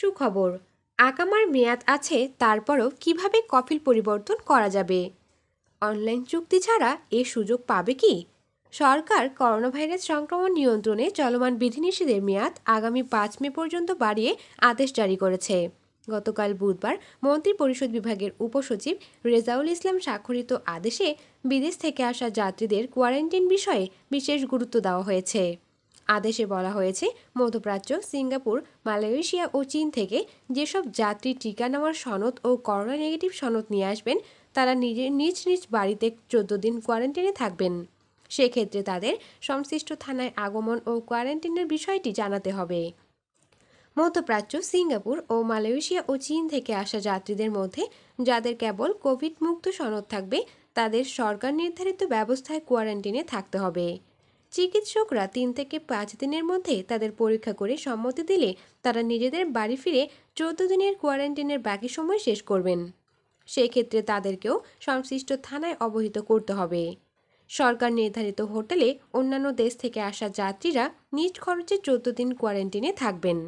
সুখবর আকামার মেয়াদ আছে তারপরও কিভাবে কফিল পরিবর্তন করা যাবে অনলাইন চুক্তি ছাড়া এ সুযোগ পাবে কি সরকার করোনা ভাইরাস সংক্রমণ নিয়ন্ত্রণে চলমান বিধিনিষেধের মেয়াদ আগামী পাঁচ মে পর্যন্ত বাড়িয়ে আদেশ জারি করেছে গতকাল বুধবার মন্ত্রিপরিষদ বিভাগের উপসচিব রেজাউল ইসলাম স্বাক্ষরিত আদেশে বিদেশ থেকে আসা যাত্রীদের কোয়ারেন্টিন বিষয়ে বিশেষ গুরুত্ব দেওয়া হয়েছে আদেশে বলা হয়েছে মধ্যপ্রাচ্য সিঙ্গাপুর মালয়েশিয়া ও চীন থেকে যেসব যাত্রী টিকা নেওয়ার সনদ ও করোনা নেগেটিভ সনদ নিয়ে আসবেন তারা নিজের নিজ নিজ বাড়িতে চোদ্দ দিন কোয়ারেন্টাইনে থাকবেন সেক্ষেত্রে তাদের সংশ্লিষ্ট থানায় আগমন ও কোয়ারেন্টাইনের বিষয়টি জানাতে হবে মধ্যপ্রাচ্য সিঙ্গাপুর ও মালয়েশিয়া ও চীন থেকে আসা যাত্রীদের মধ্যে যাদের কেবল কোভিড মুক্ত সনদ থাকবে তাদের সরকার নির্ধারিত ব্যবস্থায় কোয়ারেন্টিনে থাকতে হবে চিকিৎসকরা তিন থেকে পাঁচ দিনের মধ্যে তাদের পরীক্ষা করে সম্মতি দিলে তারা নিজেদের বাড়ি ফিরে চোদ্দ দিনের কোয়ারেন্টিনের বাকি সময় শেষ করবেন সেক্ষেত্রে তাদেরকেও সংশ্লিষ্ট থানায় অবহিত করতে হবে সরকার নির্ধারিত হোটেলে অন্যান্য দেশ থেকে আসা যাত্রীরা নিজ খরচে চোদ্দ দিন কোয়ারেন্টিনে থাকবেন